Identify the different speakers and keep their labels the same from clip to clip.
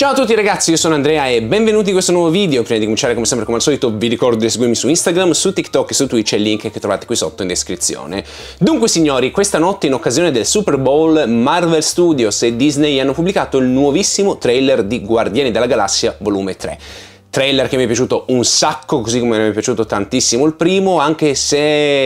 Speaker 1: Ciao a tutti ragazzi, io sono Andrea e benvenuti in questo nuovo video. Prima di cominciare, come sempre, come al solito, vi ricordo di seguirmi su Instagram, su TikTok e su Twitch, il link che trovate qui sotto in descrizione. Dunque signori, questa notte in occasione del Super Bowl, Marvel Studios e Disney hanno pubblicato il nuovissimo trailer di Guardiani della Galassia volume 3. Trailer che mi è piaciuto un sacco, così come mi è piaciuto tantissimo il primo, anche se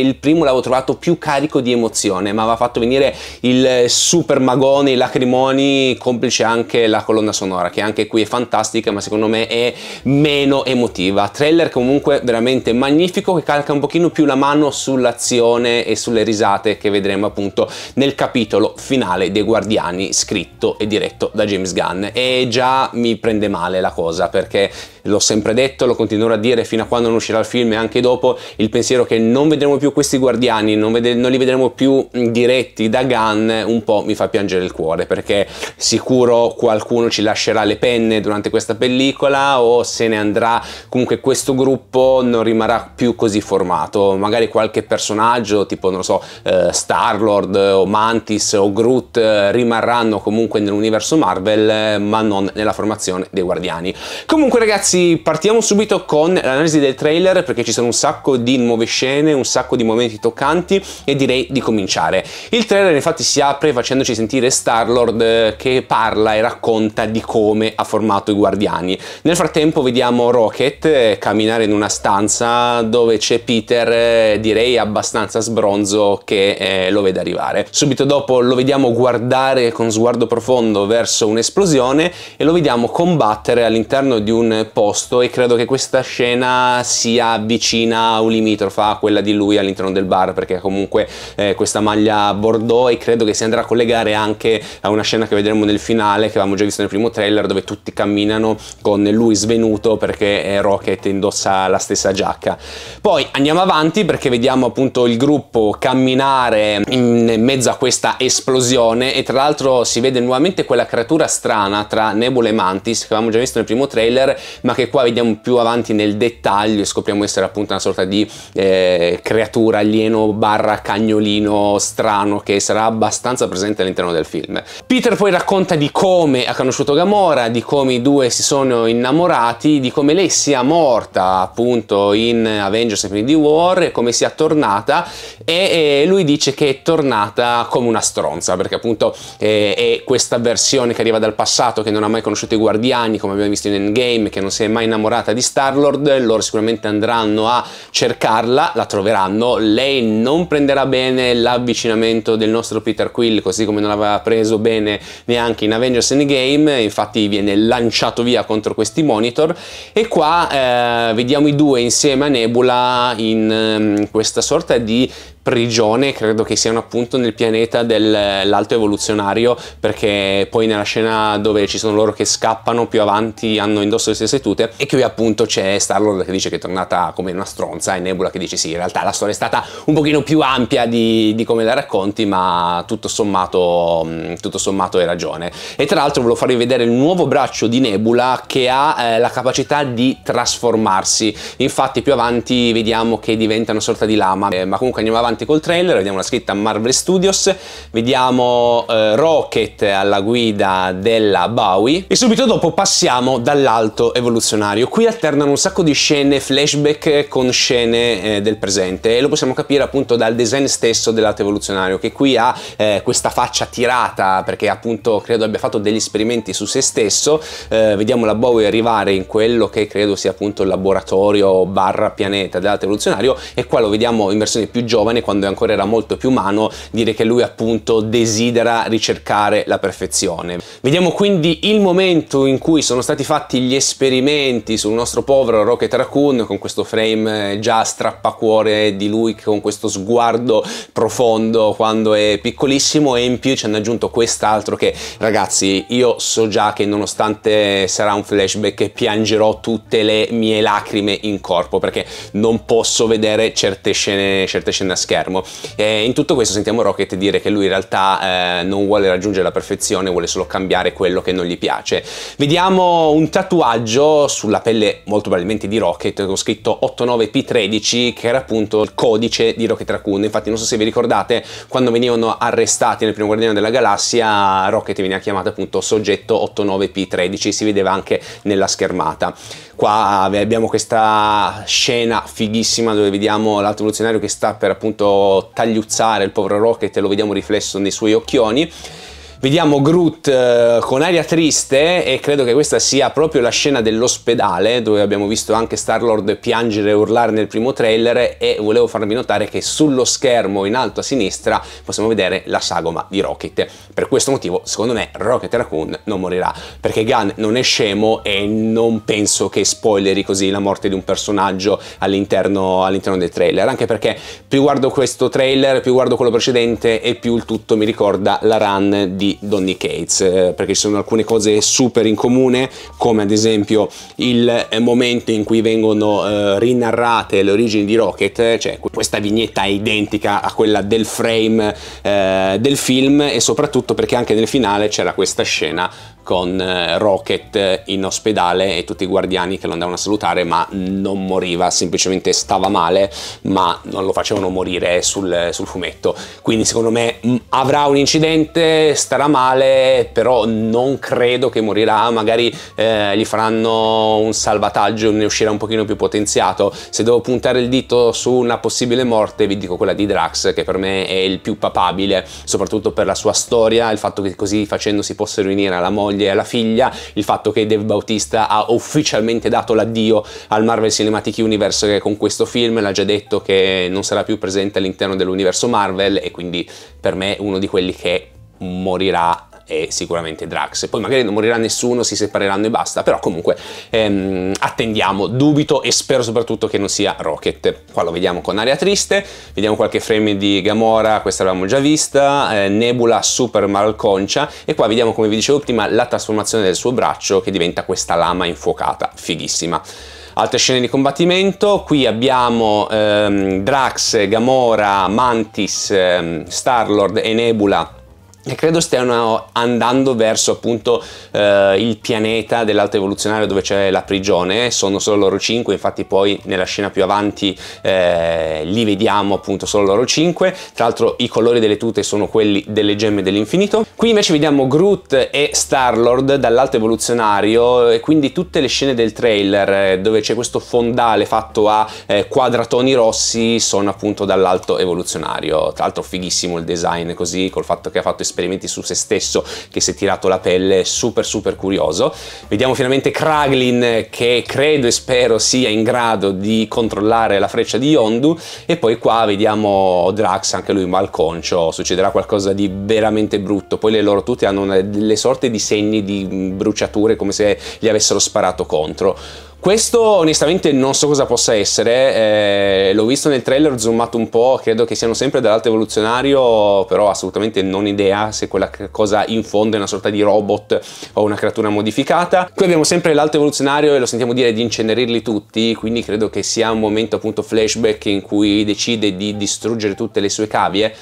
Speaker 1: il primo l'avevo trovato più carico di emozione, ma aveva fatto venire il super magone, i lacrimoni, complice anche la colonna sonora, che anche qui è fantastica, ma secondo me è meno emotiva. Trailer comunque veramente magnifico, che calca un pochino più la mano sull'azione e sulle risate che vedremo appunto nel capitolo finale dei Guardiani, scritto e diretto da James Gunn. E già mi prende male la cosa, perché l'ho sempre detto, lo continuerò a dire fino a quando non uscirà il film e anche dopo, il pensiero che non vedremo più questi guardiani, non, ved- non li vedremo più diretti da Gunn, un po' mi fa piangere il cuore, perché sicuro qualcuno ci lascerà le penne durante questa pellicola o se ne andrà, comunque questo gruppo non rimarrà più così formato, magari qualche personaggio tipo, non lo so, eh, Star-Lord o Mantis o Groot eh, rimarranno comunque nell'universo Marvel, ma non nella formazione dei guardiani. Comunque ragazzi, ragazzi, partiamo subito con l'analisi del trailer perché ci sono un sacco di nuove scene, un sacco di momenti toccanti e direi di cominciare. Il trailer infatti si apre facendoci sentire Star-Lord eh, che parla e racconta di come ha formato i Guardiani. Nel frattempo vediamo Rocket eh, camminare in una stanza dove c'è Peter, eh, direi abbastanza sbronzo, che lo vede arrivare. Subito dopo lo vediamo guardare con sguardo profondo verso un'esplosione e lo vediamo combattere all'interno di un posto posto e credo che questa scena sia vicina a un limitrofa a quella di lui all'interno del bar perché comunque eh, questa maglia bordeaux e credo che si andrà a collegare anche a una scena che vedremo nel finale che avevamo già visto nel primo trailer dove tutti camminano con lui svenuto perché eh, Rocket indossa la stessa giacca. Poi andiamo avanti perché vediamo appunto il gruppo camminare in mezzo a questa esplosione e tra l'altro si vede nuovamente quella creatura strana tra Nebula e Mantis che avevamo già visto nel primo trailer ma che qua vediamo più avanti nel dettaglio e scopriamo essere appunto una sorta di eh, creatura alieno barra cagnolino strano che sarà abbastanza presente all'interno del film. Peter poi racconta di come ha conosciuto Gamora, di come i due si sono innamorati, di come lei sia morta appunto in Avengers Infinity War e come sia tornata e, e lui dice che è tornata come una stronza perché appunto eh, è questa versione che arriva dal passato che non ha mai conosciuto i guardiani come abbiamo visto in Endgame che non si si è mai innamorata di Star-Lord, loro sicuramente andranno a cercarla, la troveranno, lei non prenderà bene l'avvicinamento del nostro Peter Quill, così come non l'aveva preso bene neanche in Avengers Endgame, infatti viene lanciato via contro questi monitor e qua eh, vediamo i due insieme a Nebula in, in ehm, questa sorta di prigione credo che siano appunto nel pianeta dell'alto evoluzionario perché poi nella scena dove ci sono loro che scappano più avanti hanno indosso le stesse tute e qui appunto c'è Starlord che dice che è tornata come una stronza e Nebula che dice sì in realtà la storia è stata un pochino più ampia di, di come la racconti ma tutto sommato mm, tutto sommato hai ragione e tra l'altro volevo farvi vedere il nuovo braccio di Nebula che ha eh, la capacità di trasformarsi infatti più avanti vediamo che diventa una sorta di lama eh, ma comunque andiamo avanti avanti col trailer, vediamo la scritta Marvel Studios, vediamo eh, Rocket alla guida della Bowie e subito dopo passiamo dall'alto evoluzionario. Qui alternano un sacco di scene flashback con scene eh, del presente e lo possiamo capire appunto dal design stesso dell'alto evoluzionario che qui ha eh, questa faccia tirata perché appunto credo abbia fatto degli esperimenti su se stesso. Eh, vediamo la Bowie arrivare in quello che credo sia appunto il laboratorio barra pianeta dell'alto evoluzionario e qua lo vediamo in versione più giovane giovane, quando ancora era molto più umano, dire che lui appunto desidera ricercare la perfezione. Vediamo quindi il momento in cui sono stati fatti gli esperimenti sul nostro povero Rocket Raccoon con questo frame eh, già strappacuore di lui con questo sguardo profondo quando è piccolissimo e in più ci hanno aggiunto quest'altro che ragazzi io so già che nonostante sarà un flashback piangerò tutte le mie lacrime in corpo perché non posso vedere certe scene, certe scene a schermo schermo. E in tutto questo sentiamo Rocket dire che lui in realtà eh, non vuole raggiungere la perfezione, vuole solo cambiare quello che non gli piace. Vediamo un tatuaggio sulla pelle molto probabilmente di Rocket con scritto 89P13 che era appunto il codice di Rocket Raccoon. Infatti non so se vi ricordate quando venivano arrestati nel primo Guardiano della Galassia Rocket veniva chiamato appunto soggetto 89P13, si vedeva anche nella schermata qua abbiamo questa scena fighissima dove vediamo l'altro evoluzionario che sta per appunto tagliuzzare il povero Rocket e lo vediamo riflesso nei suoi occhioni Vediamo Groot eh, con aria triste e credo che questa sia proprio la scena dell'ospedale dove abbiamo visto anche Star-Lord piangere e urlare nel primo trailer e volevo farvi notare che sullo schermo in alto a sinistra possiamo vedere la sagoma di Rocket. Per questo motivo secondo me Rocket Raccoon non morirà perché Gunn non è scemo e non penso che spoileri così la morte di un personaggio all'interno all del trailer anche perché più guardo questo trailer più guardo quello precedente e più il tutto mi ricorda la run di di Donny Cates eh, perché ci sono alcune cose super in comune come ad esempio il momento in cui vengono eh, rinarrate le origini di Rocket cioè questa vignetta è identica a quella del frame eh, del film e soprattutto perché anche nel finale c'era questa scena con eh, Rocket in ospedale e tutti i guardiani che lo andavano a salutare ma non moriva, semplicemente stava male ma non lo facevano morire sul, sul fumetto. Quindi secondo me avrà un incidente, starà male, però non credo che morirà, magari eh, gli faranno un salvataggio, ne uscirà un pochino più potenziato. Se devo puntare il dito su una possibile morte vi dico quella di Drax che per me è il più papabile, soprattutto per la sua storia, il fatto che così facendo si possa riunire alla moglie moglie e alla figlia, il fatto che Dave Bautista ha ufficialmente dato l'addio al Marvel Cinematic Universe che con questo film l'ha già detto che non sarà più presente all'interno dell'universo Marvel e quindi per me è uno di quelli che morirà e sicuramente Drax. Poi magari non morirà nessuno, si separeranno e basta, però comunque ehm, attendiamo, dubito e spero soprattutto che non sia Rocket. Qua lo vediamo con aria triste, vediamo qualche frame di Gamora, questa l'abbiamo già vista, eh, Nebula super malconcia e qua vediamo come vi dicevo prima la trasformazione del suo braccio che diventa questa lama infuocata, fighissima altre scene di combattimento. Qui abbiamo ehm, Drax, Gamora, Mantis, ehm, Starlord e Nebula e credo stiano andando verso appunto eh, il pianeta dell'alto evoluzionario dove c'è la prigione, sono solo loro 5, infatti poi nella scena più avanti eh, li vediamo appunto solo loro 5, tra l'altro i colori delle tute sono quelli delle gemme dell'infinito. Qui invece vediamo Groot e Star-Lord dall'alto evoluzionario e quindi tutte le scene del trailer eh, dove c'è questo fondale fatto a eh, quadratoni rossi sono appunto dall'alto evoluzionario, tra l'altro fighissimo il design così col fatto che ha fatto esperienza esperimenti su se stesso che si è tirato la pelle, super super curioso. Vediamo finalmente Kraglin che credo e spero sia in grado di controllare la freccia di Yondu e poi qua vediamo Drax, anche lui malconcio, succederà qualcosa di veramente brutto, poi le loro tute hanno delle sorte di segni di bruciature come se gli avessero sparato contro. Questo onestamente non so cosa possa essere, eh, l'ho visto nel trailer zoomato un po', credo che siano sempre dall'alto evoluzionario, però assolutamente non idea se quella cosa in fondo è una sorta di robot o una creatura modificata. Qui abbiamo sempre l'alto evoluzionario e lo sentiamo dire di incenerirli tutti, quindi credo che sia un momento appunto flashback in cui decide di distruggere tutte le sue cavie,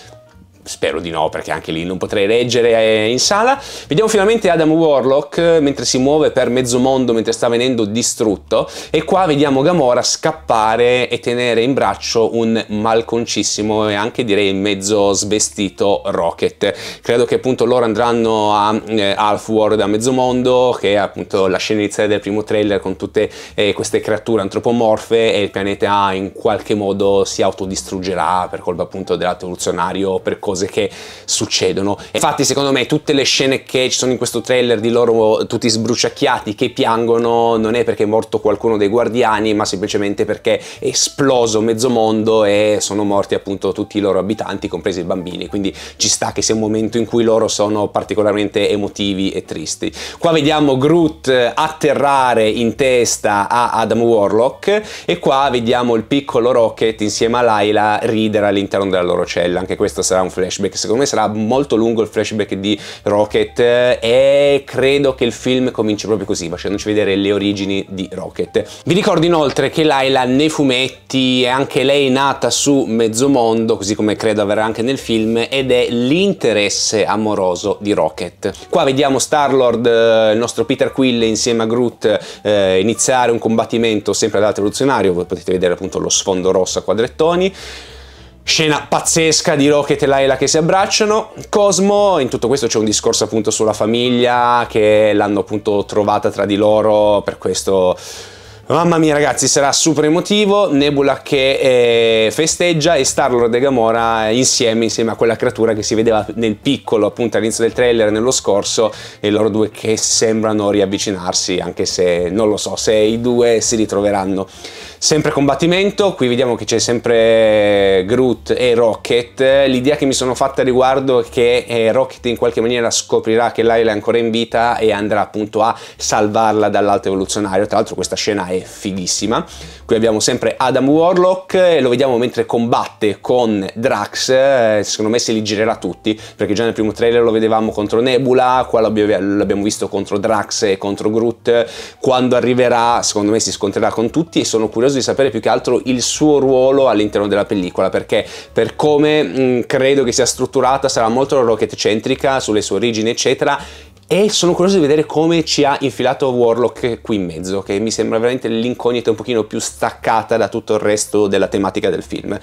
Speaker 1: Spero di no, perché anche lì non potrei reggere eh, in sala. Vediamo finalmente Adam Warlock eh, mentre si muove per mezzo mondo, mentre sta venendo distrutto. E qua vediamo Gamora scappare e tenere in braccio un malconcissimo e anche direi mezzo svestito Rocket. Credo che appunto loro andranno a eh, Half World a mezzo mondo, che è appunto la scena iniziale del primo trailer con tutte queste creature antropomorfe e il pianeta in qualche modo si autodistruggerà per colpa appunto dell'evoluzionario percorso cose che succedono. Infatti secondo me tutte le scene che ci sono in questo trailer di loro tutti sbruciacchiati che piangono non è perché è morto qualcuno dei guardiani ma semplicemente perché è esploso mezzo mondo e sono morti appunto tutti i loro abitanti compresi i bambini quindi ci sta che sia un momento in cui loro sono particolarmente emotivi e tristi. Qua vediamo Groot atterrare in testa a Adam Warlock e qua vediamo il piccolo Rocket insieme a Laila ridere all'interno della loro cella anche questo sarà un flash flashback, secondo me sarà molto lungo il flashback di Rocket eh, e credo che il film cominci proprio così, facendoci vedere le origini di Rocket. Vi ricordo inoltre che Laila nei fumetti è anche lei nata su Mezzomondo, così come credo avverrà anche nel film, ed è l'interesse amoroso di Rocket. Qua vediamo Star-Lord, eh, il nostro Peter Quill insieme a Groot eh, iniziare un combattimento sempre ad alto evoluzionario, voi potete vedere appunto lo sfondo rosso a quadrettoni, Scena pazzesca di Rocket e Laila che si abbracciano. Cosmo, in tutto questo c'è un discorso appunto sulla famiglia che l'hanno appunto trovata tra di loro, per questo Mamma mia ragazzi, sarà super emotivo, Nebula che eh, festeggia e Starlord e Gamora insieme, insieme a quella creatura che si vedeva nel piccolo appunto all'inizio del trailer nello scorso e loro due che sembrano riavvicinarsi anche se non lo so se i due si ritroveranno. Sempre combattimento, qui vediamo che c'è sempre Groot e Rocket. L'idea che mi sono fatta riguardo è che eh, Rocket in qualche maniera scoprirà che Lyle è ancora in vita e andrà appunto a salvarla dall'alto evoluzionario. Tra l'altro questa scena è fighissima. Qui abbiamo sempre Adam Warlock e lo vediamo mentre combatte con Drax, eh, secondo me se li girerà tutti, perché già nel primo trailer lo vedevamo contro Nebula, qua l'abbiamo visto contro Drax e contro Groot, quando arriverà secondo me si scontrerà con tutti e sono curioso di sapere più che altro il suo ruolo all'interno della pellicola, perché per come mh, credo che sia strutturata sarà molto rocket centrica sulle sue origini eccetera e sono curioso di vedere come ci ha infilato Warlock qui in mezzo, che mi sembra veramente l'incognita un pochino più staccata da tutto il resto della tematica del film.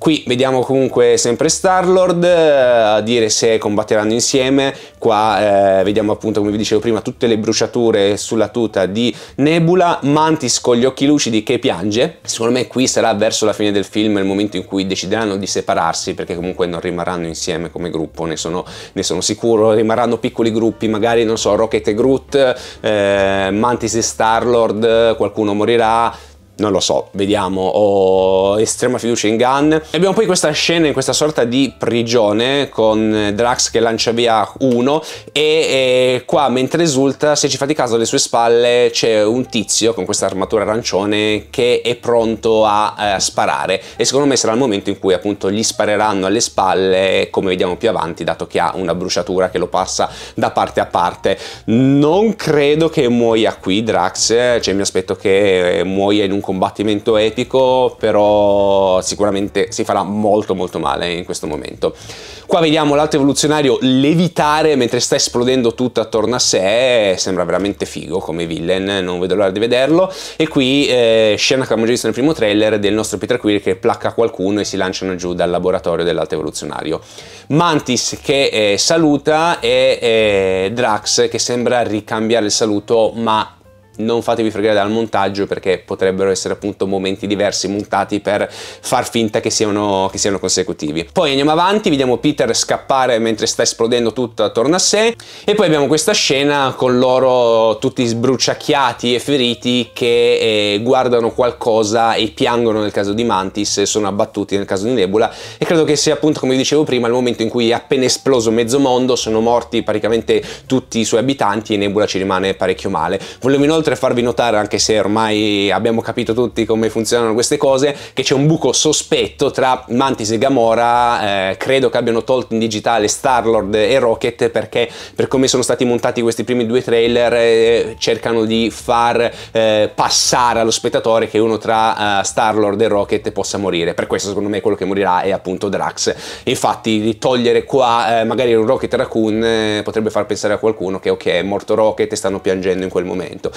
Speaker 1: Qui vediamo comunque sempre Starlord eh, a dire se combatteranno insieme, qua eh, vediamo appunto come vi dicevo prima tutte le bruciature sulla tuta di Nebula, Mantis con gli occhi lucidi che piange, secondo me qui sarà verso la fine del film il momento in cui decideranno di separarsi perché comunque non rimarranno insieme come gruppo, ne sono, ne sono sicuro, rimarranno piccoli gruppi, magari non so Rocket e Groot, eh, Mantis e Starlord, qualcuno morirà, non lo so, vediamo, ho estrema fiducia in Gun. E abbiamo poi questa scena in questa sorta di prigione con Drax che lancia via uno e, e qua mentre esulta, se ci fate caso alle sue spalle c'è un tizio con questa armatura arancione che è pronto a eh, sparare e secondo me sarà il momento in cui appunto gli spareranno alle spalle come vediamo più avanti dato che ha una bruciatura che lo passa da parte a parte. Non credo che muoia qui Drax, eh, cioè mi aspetto che eh, muoia in un combattimento epico, però sicuramente si farà molto molto male in questo momento. Qua vediamo l'alto evoluzionario levitare mentre sta esplodendo tutto attorno a sé, sembra veramente figo come villain, non vedo l'ora di vederlo. E qui eh, scena che abbiamo già visto nel primo trailer del nostro Peter Quill che placca qualcuno e si lanciano giù dal laboratorio dell'alto evoluzionario. Mantis che eh, saluta e eh, Drax che sembra ricambiare il saluto ma non fatevi fregare dal montaggio perché potrebbero essere appunto momenti diversi montati per far finta che siano, che siano consecutivi. Poi andiamo avanti, vediamo Peter scappare mentre sta esplodendo tutto attorno a sé e poi abbiamo questa scena con loro tutti sbruciacchiati e feriti che eh, guardano qualcosa e piangono nel caso di Mantis e sono abbattuti nel caso di Nebula e credo che sia appunto come vi dicevo prima il momento in cui è appena esploso mezzo mondo sono morti praticamente tutti i suoi abitanti e Nebula ci rimane parecchio male. Volevo inoltre inoltre farvi notare, anche se ormai abbiamo capito tutti come funzionano queste cose, che c'è un buco sospetto tra Mantis e Gamora, eh, credo che abbiano tolto in digitale Star-Lord e Rocket perché per come sono stati montati questi primi due trailer eh, cercano di far eh, passare allo spettatore che uno tra eh, Star-Lord e Rocket possa morire. Per questo secondo me quello che morirà è appunto Drax. Infatti di togliere qua eh, magari un Rocket Raccoon eh, potrebbe far pensare a qualcuno che ok è morto Rocket e stanno piangendo in quel momento.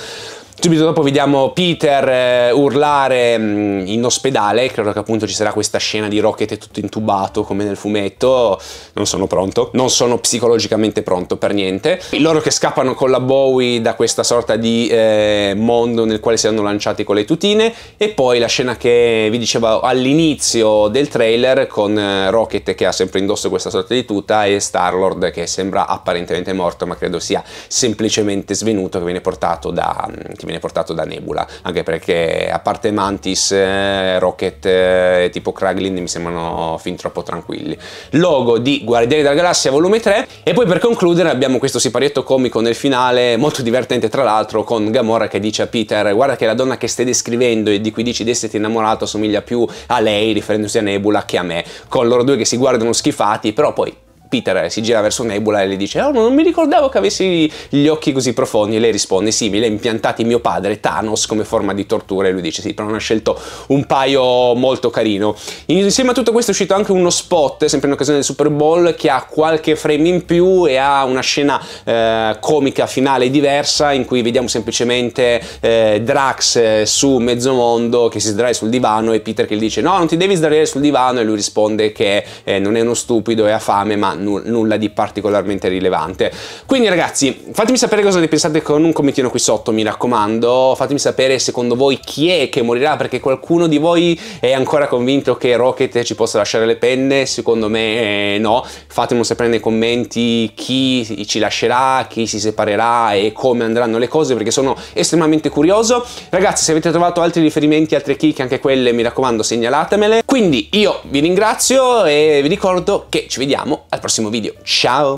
Speaker 1: Subito dopo vediamo Peter eh, urlare mh, mm, in ospedale, credo che appunto ci sarà questa scena di Rocket tutto intubato come nel fumetto, non sono pronto, non sono psicologicamente pronto per niente. Loro che scappano con la Bowie da questa sorta di eh, mondo nel quale si hanno lanciati con le tutine e poi la scena che vi dicevo all'inizio del trailer con eh, Rocket che ha sempre indosso questa sorta di tuta e Star-Lord che sembra apparentemente morto ma credo sia semplicemente svenuto che viene portato da... Mm, che viene portato da Nebula, anche perché a parte Mantis, eh, Rocket eh, e tipo Kraglin mi sembrano fin troppo tranquilli. Logo di Guardiani della Galassia volume 3 e poi per concludere abbiamo questo siparietto comico nel finale, molto divertente tra l'altro, con Gamora che dice a Peter guarda che la donna che stai descrivendo e di cui dici di esserti innamorato somiglia più a lei, riferendosi a Nebula, che a me, con loro due che si guardano schifati, però poi Peter eh, si gira verso Nebula e le dice oh non mi ricordavo che avessi gli occhi così profondi e lei risponde sì me li ha impiantati mio padre Thanos come forma di tortura e lui dice sì però non ha scelto un paio molto carino insieme a tutto questo è uscito anche uno spot sempre in occasione del Super Bowl che ha qualche frame in più e ha una scena eh, comica finale diversa in cui vediamo semplicemente eh, Drax eh, su mezzomondo che si sdraia sul divano e Peter che gli dice no non ti devi sdraiare sul divano e lui risponde che eh, non è uno stupido e ha fame ma nulla di particolarmente rilevante. Quindi ragazzi, fatemi sapere cosa ne pensate con un commentino qui sotto, mi raccomando, fatemi sapere secondo voi chi è che morirà, perché qualcuno di voi è ancora convinto che Rocket ci possa lasciare le penne, secondo me eh, no, fatemelo sapere nei commenti chi ci lascerà, chi si separerà e come andranno le cose, perché sono estremamente curioso. Ragazzi, se avete trovato altri riferimenti, altre chicche, anche quelle, mi raccomando, segnalatemele. Quindi io vi ringrazio e vi ricordo che ci vediamo al prossimo video. Ciao!